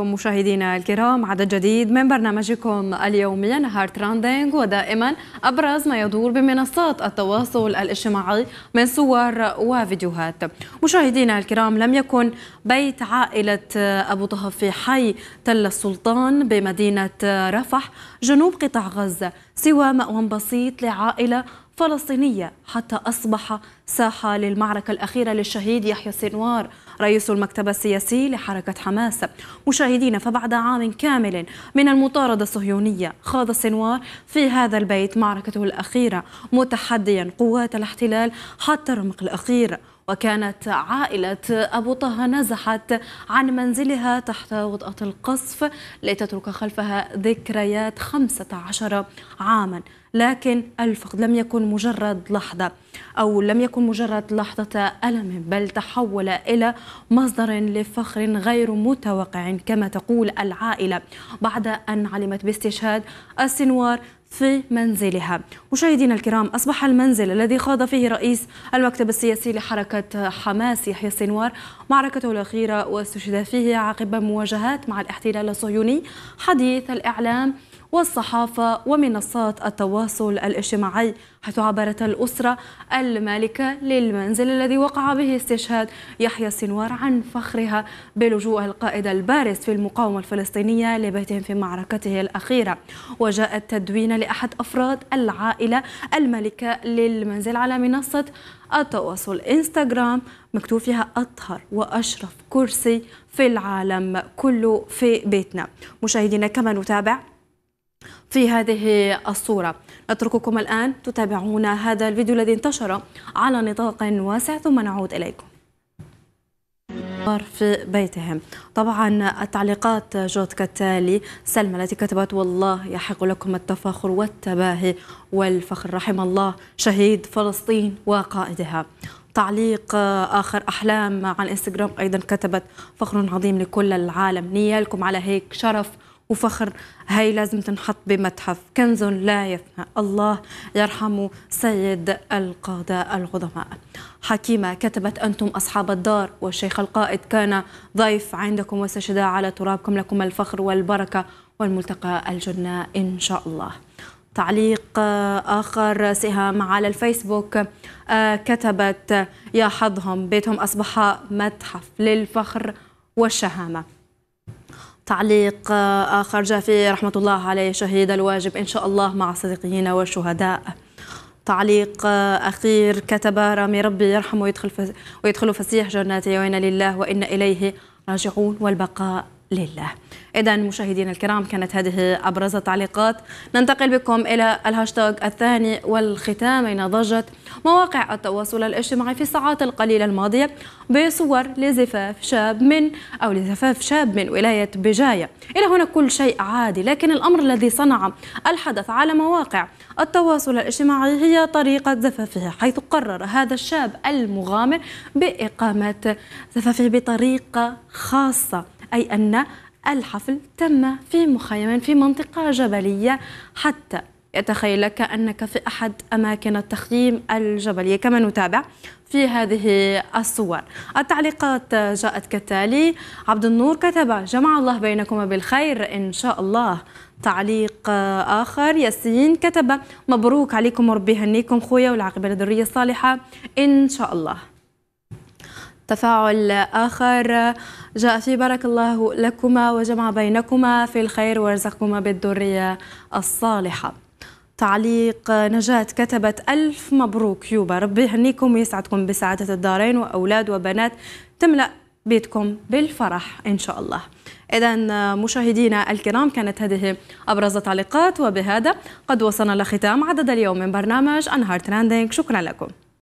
مشاهدينا الكرام عدد جديد من برنامجكم اليومي نهار تراندينغ ودائما ابرز ما يدور بمنصات التواصل الاجتماعي من صور وفيديوهات. مشاهدينا الكرام لم يكن بيت عائله ابو طهف في حي تل السلطان بمدينه رفح جنوب قطاع غزه سوى مأوى بسيط لعائله فلسطينية حتى أصبح ساحة للمعركة الأخيرة للشهيد يحيى سنوار رئيس المكتب السياسي لحركة حماس مشاهدين فبعد عام كامل من المطاردة الصهيونية خاض سنوار في هذا البيت معركته الأخيرة متحديا قوات الاحتلال حتى الرمق الأخير وكانت عائلة أبو طه نزحت عن منزلها تحت وطأة القصف لتترك خلفها ذكريات 15 عاما لكن الفقد لم يكن مجرد لحظة أو لم يكن مجرد لحظة ألم بل تحول إلى مصدر لفخر غير متوقع كما تقول العائلة بعد أن علمت باستشهاد السنوار في منزلها مشاهدينا الكرام أصبح المنزل الذي خاض فيه رئيس المكتب السياسي لحركة حماس يحيى السنوار معركته الأخيرة واستشهد فيه عقب مواجهات مع الاحتلال الصهيوني حديث الإعلام والصحافة ومنصات التواصل الاجتماعي حيث عبرت الأسرة المالكة للمنزل الذي وقع به استشهاد يحيى سنوار عن فخرها بلجوء القائد البارز في المقاومة الفلسطينية لبيتهم في معركته الأخيرة وجاء التدوين لأحد أفراد العائلة المالكة للمنزل على منصة التواصل انستغرام مكتوب فيها أطهر وأشرف كرسي في العالم كله في بيتنا مشاهدينا كما نتابع في هذه الصورة نترككم الآن تتابعون هذا الفيديو الذي انتشر على نطاق واسع ثم نعود إليكم في بيتهم طبعا التعليقات جوت كالتالي سلمى التي كتبت والله يحق لكم التفاخر والتباهي والفخر رحم الله شهيد فلسطين وقائدها تعليق آخر أحلام عن انستغرام أيضا كتبت فخر عظيم لكل العالم نيالكم على هيك شرف وفخر هاي لازم تنحط بمتحف كنز لا يفنى الله يرحم سيد القادة العظماء حكيمة كتبت أنتم أصحاب الدار والشيخ القائد كان ضيف عندكم واستشهد على ترابكم لكم الفخر والبركة والملتقى الجنة إن شاء الله تعليق آخر سهام على الفيسبوك آه، كتبت يا حظهم بيتهم أصبح متحف للفخر والشهامة تعليق آخر في رحمة الله عليه شهيد الواجب إن شاء الله مع الصديقين والشهداء تعليق أخير كتب رامي ربي يرحمه ويدخل, فسيح جناته وإن لله وإن إليه راجعون والبقاء لله إذا مشاهدينا الكرام كانت هذه أبرز التعليقات ننتقل بكم إلى الهاشتاج الثاني والختام أين ضجت مواقع التواصل الاجتماعي في الساعات القليلة الماضية بصور لزفاف شاب من أو لزفاف شاب من ولاية بجاية إلى هنا كل شيء عادي لكن الأمر الذي صنع الحدث على مواقع التواصل الاجتماعي هي طريقة زفافه حيث قرر هذا الشاب المغامر بإقامة زفافه بطريقة خاصة أي أن الحفل تم في مخيم في منطقة جبلية حتى يتخيل لك أنك في أحد أماكن التخييم الجبلية كما نتابع في هذه الصور التعليقات جاءت كالتالي عبد النور كتب جمع الله بينكم بالخير إن شاء الله تعليق آخر ياسين كتب مبروك عليكم وربي يهنيكم خويا والعاقبة للذرية الصالحة إن شاء الله تفاعل آخر جاء في بارك الله لكما وجمع بينكما في الخير ورزقكما بالذرية الصالحة تعليق نجاة كتبت ألف مبروك يوبا ربي يهنيكم ويسعدكم بسعادة الدارين وأولاد وبنات تملأ بيتكم بالفرح إن شاء الله إذا مشاهدينا الكرام كانت هذه أبرز التعليقات وبهذا قد وصلنا لختام عدد اليوم من برنامج أنهار تراندينج شكرا لكم